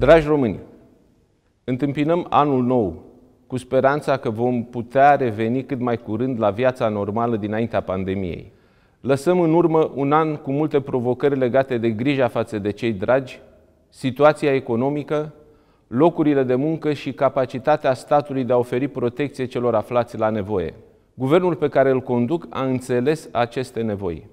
Dragi români, întâmpinăm anul nou cu speranța că vom putea reveni cât mai curând la viața normală dinaintea pandemiei. Lăsăm în urmă un an cu multe provocări legate de grija față de cei dragi, situația economică, locurile de muncă și capacitatea statului de a oferi protecție celor aflați la nevoie. Guvernul pe care îl conduc a înțeles aceste nevoi.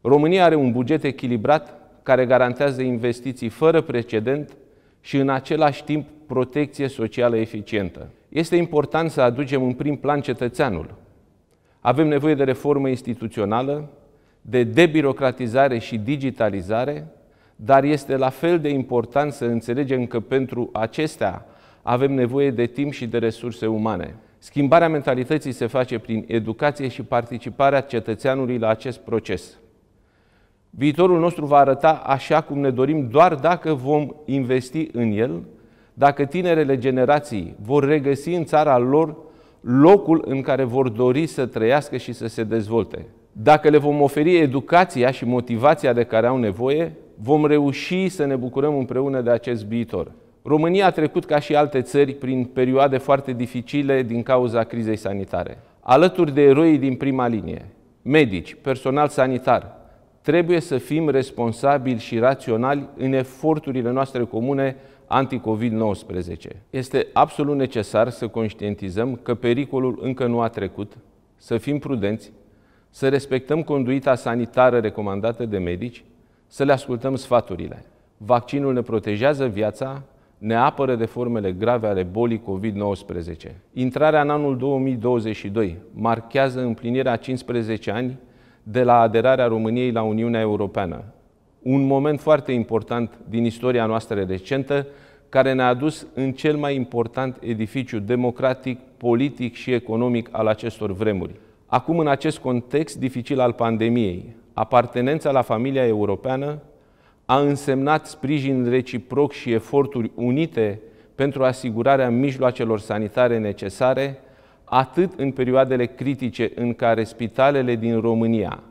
România are un buget echilibrat care garantează investiții fără precedent și în același timp protecție socială eficientă. Este important să aducem în prim plan cetățeanul. Avem nevoie de reformă instituțională, de debirocratizare și digitalizare, dar este la fel de important să înțelegem că pentru acestea avem nevoie de timp și de resurse umane. Schimbarea mentalității se face prin educație și participarea cetățeanului la acest proces. Viitorul nostru va arăta așa cum ne dorim doar dacă vom investi în el, dacă tinerele generații vor regăsi în țara lor locul în care vor dori să trăiască și să se dezvolte. Dacă le vom oferi educația și motivația de care au nevoie, vom reuși să ne bucurăm împreună de acest viitor. România a trecut ca și alte țări prin perioade foarte dificile din cauza crizei sanitare. Alături de eroii din prima linie, medici, personal sanitar, trebuie să fim responsabili și raționali în eforturile noastre comune anti-COVID-19. Este absolut necesar să conștientizăm că pericolul încă nu a trecut, să fim prudenți, să respectăm conduita sanitară recomandată de medici, să le ascultăm sfaturile. Vaccinul ne protejează viața, ne apără de formele grave ale bolii COVID-19. Intrarea în anul 2022 marchează împlinirea 15 ani de la aderarea României la Uniunea Europeană. Un moment foarte important din istoria noastră recentă, care ne-a adus în cel mai important edificiu democratic, politic și economic al acestor vremuri. Acum, în acest context dificil al pandemiei, apartenența la familia europeană a însemnat sprijin reciproc și eforturi unite pentru asigurarea mijloacelor sanitare necesare atât în perioadele critice în care spitalele din România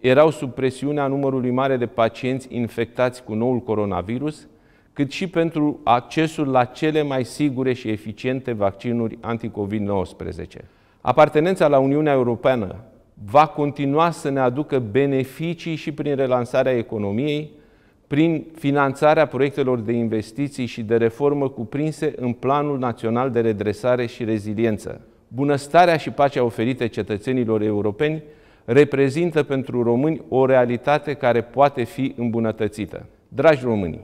erau sub presiunea numărului mare de pacienți infectați cu noul coronavirus, cât și pentru accesul la cele mai sigure și eficiente vaccinuri anticovid-19. Apartenența la Uniunea Europeană va continua să ne aducă beneficii și prin relansarea economiei, prin finanțarea proiectelor de investiții și de reformă cuprinse în Planul Național de Redresare și Reziliență bunăstarea și pacea oferite cetățenilor europeni reprezintă pentru români o realitate care poate fi îmbunătățită. Dragi români,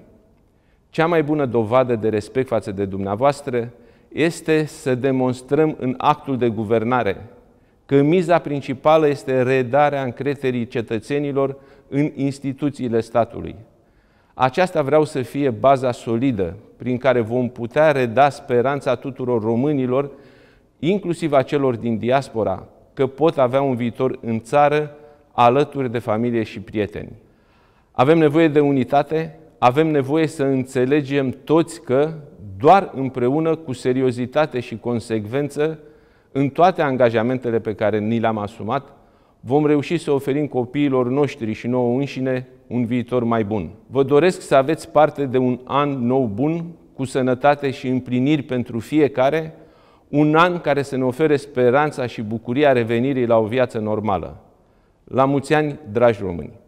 cea mai bună dovadă de respect față de dumneavoastră este să demonstrăm în actul de guvernare că miza principală este redarea încrederii cetățenilor în instituțiile statului. Aceasta vreau să fie baza solidă prin care vom putea reda speranța tuturor românilor inclusiv a celor din diaspora, că pot avea un viitor în țară alături de familie și prieteni. Avem nevoie de unitate, avem nevoie să înțelegem toți că doar împreună cu seriozitate și consecvență în toate angajamentele pe care ni le-am asumat, vom reuși să oferim copiilor noștri și nouă înșine un viitor mai bun. Vă doresc să aveți parte de un an nou bun, cu sănătate și împliniri pentru fiecare, un an care să ne ofere speranța și bucuria revenirii la o viață normală. La mulți ani, dragi români!